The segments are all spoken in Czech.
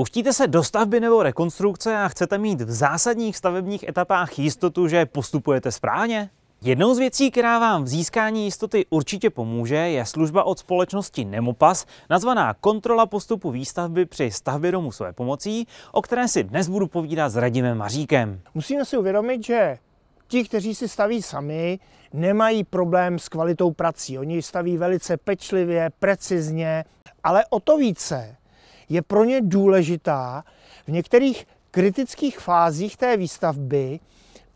Pouštíte se do stavby nebo rekonstrukce a chcete mít v zásadních stavebních etapách jistotu, že postupujete správně? Jednou z věcí, která vám v získání jistoty určitě pomůže, je služba od společnosti Nemopas, nazvaná Kontrola postupu výstavby při stavbě domu své pomocí, o které si dnes budu povídat s Radimem Maříkem. Musíme si uvědomit, že ti, kteří si staví sami, nemají problém s kvalitou prací. Oni staví velice pečlivě, precizně, ale o to více je pro ně důležitá v některých kritických fázích té výstavby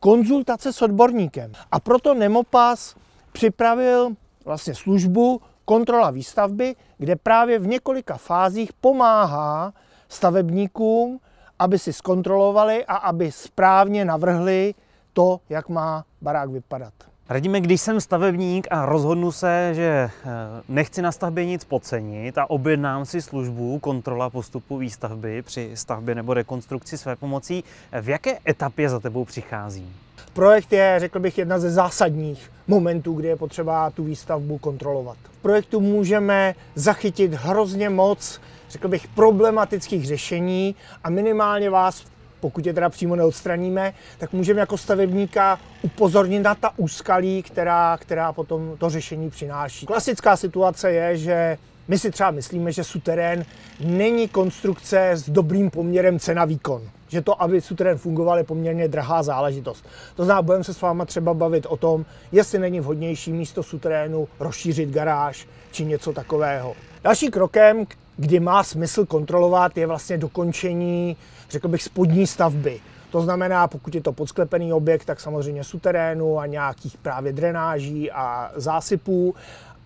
konzultace s odborníkem. A proto Nemopas připravil vlastně službu kontrola výstavby, kde právě v několika fázích pomáhá stavebníkům, aby si zkontrolovali a aby správně navrhli to, jak má barák vypadat. Radíme, když jsem stavebník a rozhodnu se, že eh, nechci na stavbě nic podcenit a objednám si službu kontrola postupu výstavby při stavbě nebo rekonstrukci své pomocí, eh, v jaké etapě za tebou přichází? Projekt je, řekl bych, jedna ze zásadních momentů, kdy je potřeba tu výstavbu kontrolovat. V projektu můžeme zachytit hrozně moc, řekl bych, problematických řešení a minimálně vás pokud je teda přímo neodstraníme, tak můžeme jako stavebníka upozornit na ta úskalí, která, která potom to řešení přináší. Klasická situace je, že my si třeba myslíme, že suterén není konstrukce s dobrým poměrem cena-výkon. Že to, aby suterén fungoval, je poměrně drahá záležitost. To znamená, budeme se s váma třeba bavit o tom, jestli není vhodnější místo suterénu rozšířit garáž či něco takového. Další krokem, kdy má smysl kontrolovat, je vlastně dokončení, řekl bych, spodní stavby. To znamená, pokud je to podsklepený objekt, tak samozřejmě suterénu a nějakých právě drenáží a zásypů.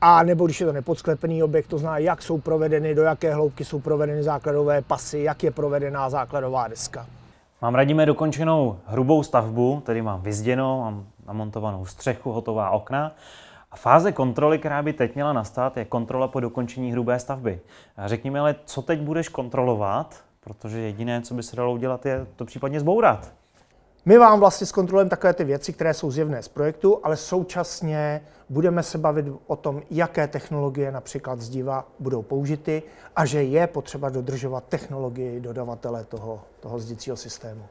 A nebo když je to nepodsklepený objekt, to zná, jak jsou provedeny, do jaké hloubky jsou provedeny základové pasy, jak je provedená základová deska. Mám radíme dokončenou hrubou stavbu, tedy mám vyzděno, mám namontovanou střechu, hotová okna. A fáze kontroly, která by teď měla nastat, je kontrola po dokončení hrubé stavby. A řekni mi ale, co teď budeš kontrolovat, protože jediné, co by se dalo udělat, je to případně zbourat. My vám vlastně zkontrolujeme takové ty věci, které jsou zjevné z projektu, ale současně budeme se bavit o tom, jaké technologie například z diva budou použity a že je potřeba dodržovat technologii dodavatele toho, toho zdicího systému.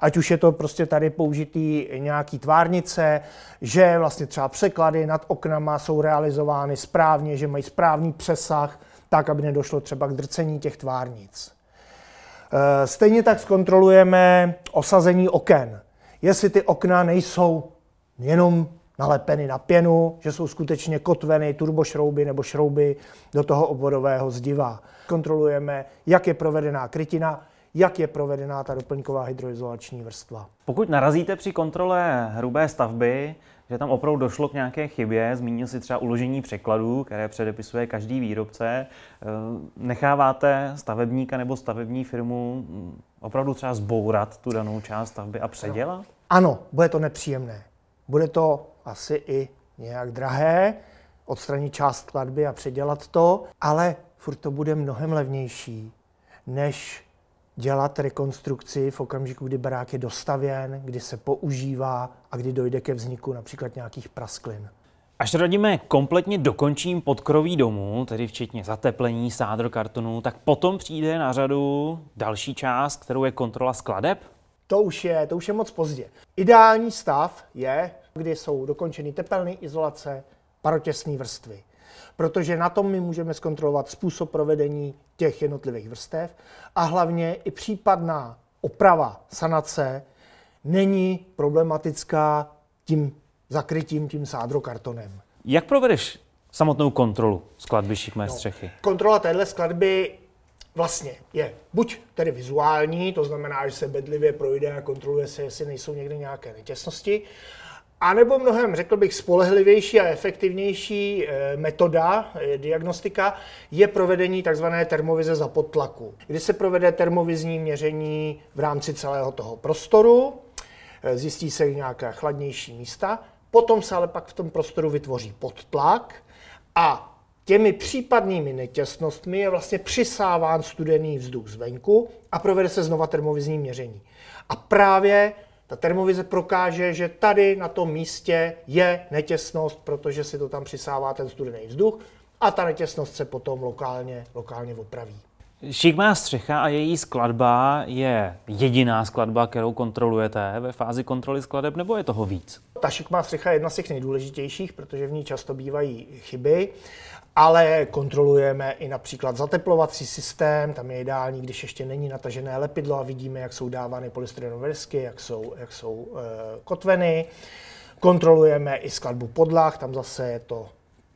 Ať už je to prostě tady použitý nějaký tvárnice, že vlastně třeba překlady nad oknama jsou realizovány správně, že mají správný přesah, tak, aby nedošlo třeba k drcení těch tvárnic. Eh, stejně tak zkontrolujeme osazení oken. Jestli ty okna nejsou jenom nalepeny na pěnu, že jsou skutečně kotveny turbošrouby nebo šrouby do toho obvodového zdiva. Kontrolujeme, jak je provedená krytina, jak je provedená ta doplňková hydroizolační vrstva. Pokud narazíte při kontrole hrubé stavby, že tam opravdu došlo k nějaké chybě, zmínil si třeba uložení překladů, které předepisuje každý výrobce, eh, necháváte stavebníka nebo stavební firmu mm, opravdu třeba zbourat tu danou část stavby a předělat? Ano, bude to nepříjemné. Bude to asi i nějak drahé, odstranit část skladby a předělat to, ale furt to bude mnohem levnější, než dělat rekonstrukci v okamžiku, kdy barák je dostavěn, kdy se používá a kdy dojde ke vzniku například nějakých prasklin. Až radíme kompletně dokončím podkroví domu, tedy včetně zateplení, sádrokartonu, tak potom přijde na řadu další část, kterou je kontrola skladeb? To už je, to už je moc pozdě. Ideální stav je, kdy jsou dokončeny tepelné izolace, parotěsné vrstvy. Protože na tom my můžeme zkontrolovat způsob provedení těch jednotlivých vrstev a hlavně i případná oprava, sanace není problematická tím zakrytím, tím sádrokartonem. Jak provedeš samotnou kontrolu skladby šikmé no, střechy? Kontrola téhle skladby vlastně je buď tedy vizuální, to znamená, že se bedlivě projde a kontroluje se, jestli nejsou někde nějaké netěsnosti, a nebo mnohem, řekl bych, spolehlivější a efektivnější eh, metoda eh, diagnostika je provedení tzv. termovize za potlaku, kdy se provede termovizní měření v rámci celého toho prostoru, eh, zjistí se nějaká chladnější místa, potom se ale pak v tom prostoru vytvoří podtlak a těmi případnými netěsnostmi je vlastně přisáván studený vzduch zvenku a provede se znova termovizní měření. A právě ta termovize prokáže, že tady na tom místě je netěsnost, protože si to tam přisává ten studený vzduch a ta netěsnost se potom lokálně, lokálně opraví. Šikmá střecha a její skladba je jediná skladba, kterou kontrolujete ve fázi kontroly skladeb, nebo je toho víc? Ta šikmá střecha je jedna z těch nejdůležitějších, protože v ní často bývají chyby, ale kontrolujeme i například zateplovací systém, tam je ideální, když ještě není natažené lepidlo a vidíme, jak jsou dávány polystyrenové desky, jak jsou, jak jsou e, kotveny. Kontrolujeme i skladbu podlah, tam zase je to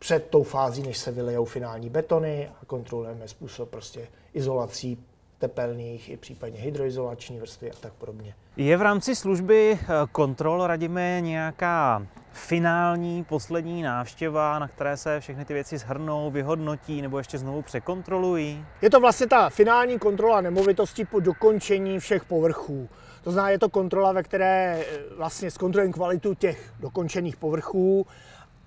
před tou fází, než se vylejou finální betony a kontrolujeme způsob prostě izolací tepelných i případně hydroizolační vrstvy a tak podobně. Je v rámci služby eh, kontrol radíme nějaká finální, poslední návštěva, na které se všechny ty věci shrnou, vyhodnotí nebo ještě znovu překontrolují? Je to vlastně ta finální kontrola nemovitosti po dokončení všech povrchů. To znamená, je to kontrola, ve které eh, vlastně zkontrolujeme kvalitu těch dokončených povrchů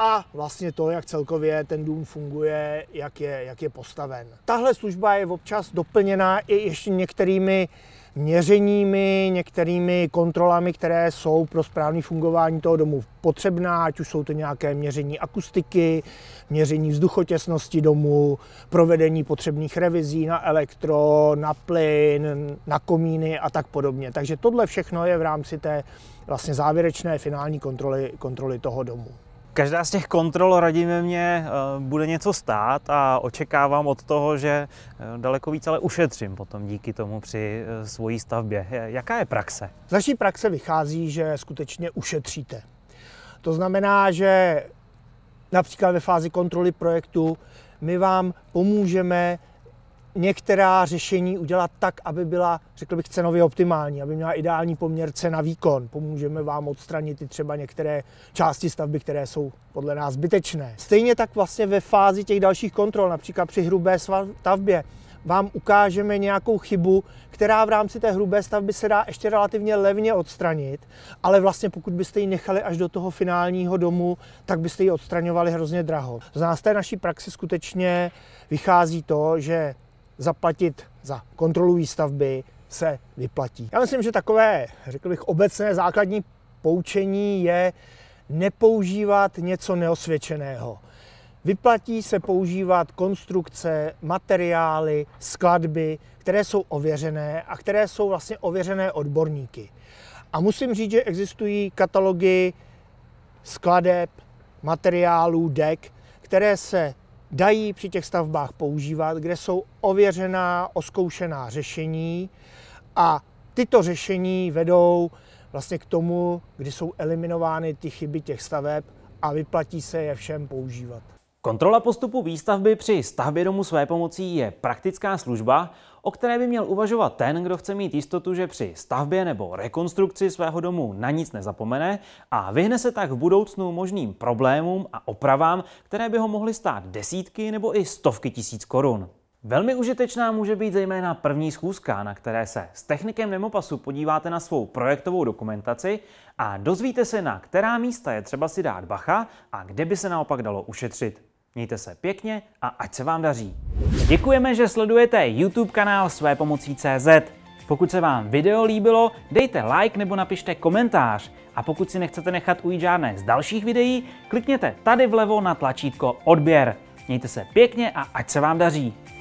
a vlastně to, jak celkově ten dům funguje, jak je, jak je postaven. Tahle služba je občas doplněná i ještě některými měřeními, některými kontrolami, které jsou pro správné fungování toho domu potřebná, ať už jsou to nějaké měření akustiky, měření vzduchotěsnosti domu, provedení potřebných revizí na elektro, na plyn, na komíny a tak podobně. Takže tohle všechno je v rámci té vlastně závěrečné finální kontroly, kontroly toho domu. Každá z těch kontrol radíme mě eh, bude něco stát a očekávám od toho, že eh, daleko víc ale ušetřím potom díky tomu při eh, svojí stavbě. Jaká je praxe? Z naší praxe vychází, že skutečně ušetříte. To znamená, že například ve fázi kontroly projektu my vám pomůžeme některá řešení udělat tak, aby byla, řekl bych, cenově optimální, aby měla ideální poměr cena výkon. Pomůžeme vám odstranit i třeba některé části stavby, které jsou podle nás zbytečné. Stejně tak vlastně ve fázi těch dalších kontrol, například při hrubé stavbě, vám ukážeme nějakou chybu, která v rámci té hrubé stavby se dá ještě relativně levně odstranit, ale vlastně pokud byste ji nechali až do toho finálního domu, tak byste ji odstraňovali hrozně draho. Z nás té naší praxi skutečně vychází to, že zaplatit za kontrolu výstavby se vyplatí. Já myslím, že takové, řekl bych, obecné základní poučení je nepoužívat něco neosvědčeného. Vyplatí se používat konstrukce, materiály, skladby, které jsou ověřené a které jsou vlastně ověřené odborníky. A musím říct, že existují katalogy skladeb, materiálů, dek, které se dají při těch stavbách používat, kde jsou ověřená, oskoušená řešení a tyto řešení vedou vlastně k tomu, kdy jsou eliminovány ty chyby těch staveb a vyplatí se je všem používat. Kontrola postupu výstavby při stavbě domu své pomocí je praktická služba o které by měl uvažovat ten, kdo chce mít jistotu, že při stavbě nebo rekonstrukci svého domu na nic nezapomene a vyhne se tak v budoucnu možným problémům a opravám, které by ho mohly stát desítky nebo i stovky tisíc korun. Velmi užitečná může být zejména první schůzka, na které se s technikem Nemopasu podíváte na svou projektovou dokumentaci a dozvíte se, na která místa je třeba si dát bacha a kde by se naopak dalo ušetřit. Mějte se pěkně a ať se vám daří. Děkujeme, že sledujete YouTube kanál své pomocí CZ. Pokud se vám video líbilo, dejte like nebo napište komentář. A pokud si nechcete nechat ujít žádné z dalších videí, klikněte tady vlevo na tlačítko odběr. Mějte se pěkně a ať se vám daří.